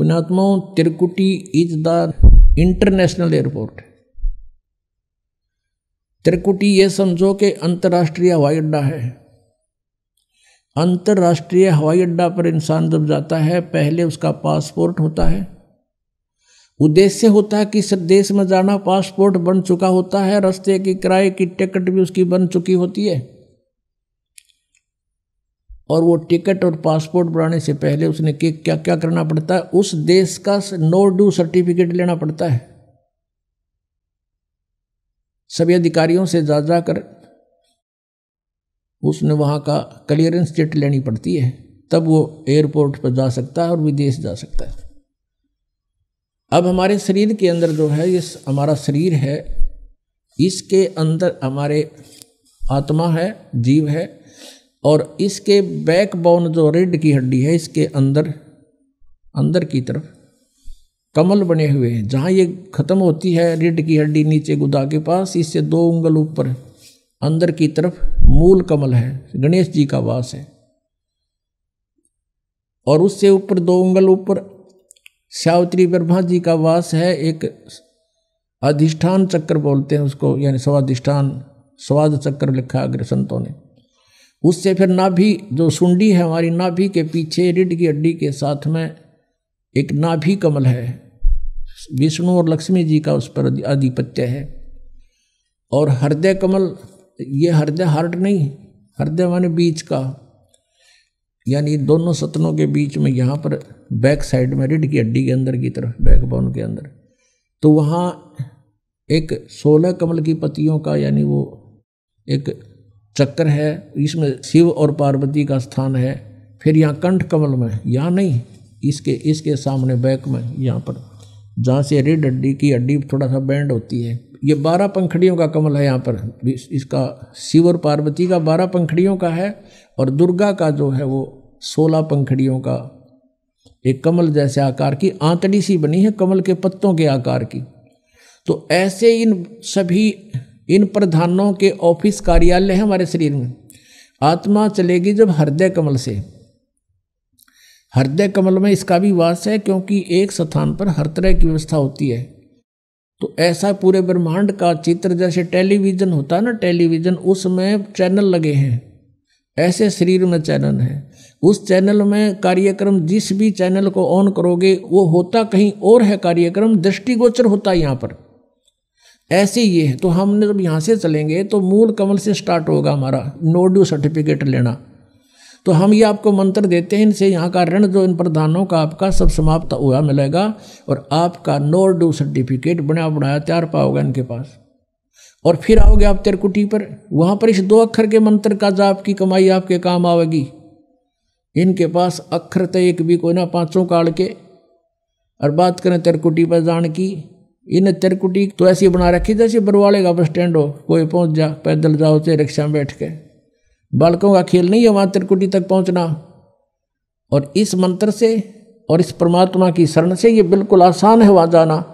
पुण्यात्मा Trikuti is the international airport Trikuti ये समझो कि अंतर्राष्ट्रीय हवाई अड्डा है अंतर्राष्ट्रीय हवाई अड्डा पर इंसान जब जाता है पहले उसका पासपोर्ट होता है उद्देश्य होता है कि देश में जाना पासपोर्ट बन चुका होता है रास्ते की किराए की टिकट भी उसकी बन चुकी होती है और वो टिकट और पासपोर्ट बनाने से पहले उसने के क्या क्या करना पड़ता है उस देश का नो डू सर्टिफिकेट लेना पड़ता है सभी अधिकारियों से जा जाकर उसने वहाँ का क्लियरेंस चिट लेनी पड़ती है तब वो एयरपोर्ट पर जा सकता है और विदेश जा सकता है अब हमारे शरीर के अंदर जो है ये हमारा शरीर है इसके अंदर हमारे आत्मा है जीव है और इसके बैकबोन जो रेड की हड्डी है इसके अंदर अंदर की तरफ कमल बने हुए हैं जहाँ ये ख़त्म होती है रेड की हड्डी नीचे गुदा के पास इससे दो उंगल ऊपर अंदर की तरफ मूल कमल है गणेश जी का वास है और उससे ऊपर दो उंगल ऊपर सावित्री ब्रह्मा जी का वास है एक अधिष्ठान चक्र बोलते हैं उसको यानी स्वाधिष्ठान स्वाद चक्र लिखा अग्र संतों ने उससे फिर नाभि जो सुंडी है हमारी नाभि के पीछे रिड की हड्डी के साथ में एक नाभि कमल है विष्णु और लक्ष्मी जी का उस पर आधिपत्य है और हृदय कमल ये हृदय हार्ट नहीं हृदय माने बीच का यानी दोनों सतनों के बीच में यहाँ पर बैक साइड में रिड की हड्डी के अंदर की तरफ बैक बोन के अंदर तो वहाँ एक सोलह कमल की पतियों का यानी वो एक चक्कर है इसमें शिव और पार्वती का स्थान है फिर यहाँ कंठ कमल में यहाँ नहीं इसके इसके सामने बैक में यहाँ पर जहाँ से रेड हड्डी की हड्डी थोड़ा सा बैंड होती है ये बारह पंखड़ियों का कमल है यहाँ पर इसका शिव और पार्वती का बारह पंखड़ियों का है और दुर्गा का जो है वो सोलह पंखड़ियों का एक कमल जैसे आकार की आंतड़ी सी बनी है कमल के पत्तों के आकार की तो ऐसे इन सभी इन प्रधानों के ऑफिस कार्यालय हैं हमारे शरीर में आत्मा चलेगी जब हृदय कमल से हृदय कमल में इसका भी वास है क्योंकि एक स्थान पर हर तरह की व्यवस्था होती है तो ऐसा पूरे ब्रह्मांड का चित्र जैसे टेलीविज़न होता है ना टेलीविज़न उसमें चैनल लगे हैं ऐसे शरीर में चैनल है उस चैनल में कार्यक्रम जिस भी चैनल को ऑन करोगे वो होता कहीं और है कार्यक्रम दृष्टिगोचर होता है यहाँ पर ऐसे ये है तो हमने जब यहाँ से चलेंगे तो मूल कमल से स्टार्ट होगा हमारा नो ड्यू सर्टिफिकेट लेना तो हम ये आपको मंत्र देते हैं इनसे यहाँ का ऋण जो इन प्रधानों का आपका सब समाप्त हुआ मिलेगा और आपका नो ड्यू सर्टिफिकेट बना बनाया तैयार पाओगे इनके पास और फिर आओगे आप तेरकुटी पर वहाँ पर इस दो अक्षर के मंत्र का जाप की कमाई आपके काम आवेगी इनके पास अक्षर तो एक भी कोई ना पाँचों काल के और बात करें तेरकुटी पर जान की इन्हें तिरकुटी तो ऐसी बना रखी जैसे बरवाले का बस स्टैंड हो कोई पहुंच जा पैदल जाओ तो रिक्शा में बैठ के बालकों का खेल नहीं है वहाँ त्रिकुटी तक पहुँचना और इस मंत्र से और इस परमात्मा की शरण से ये बिल्कुल आसान है वहाँ जाना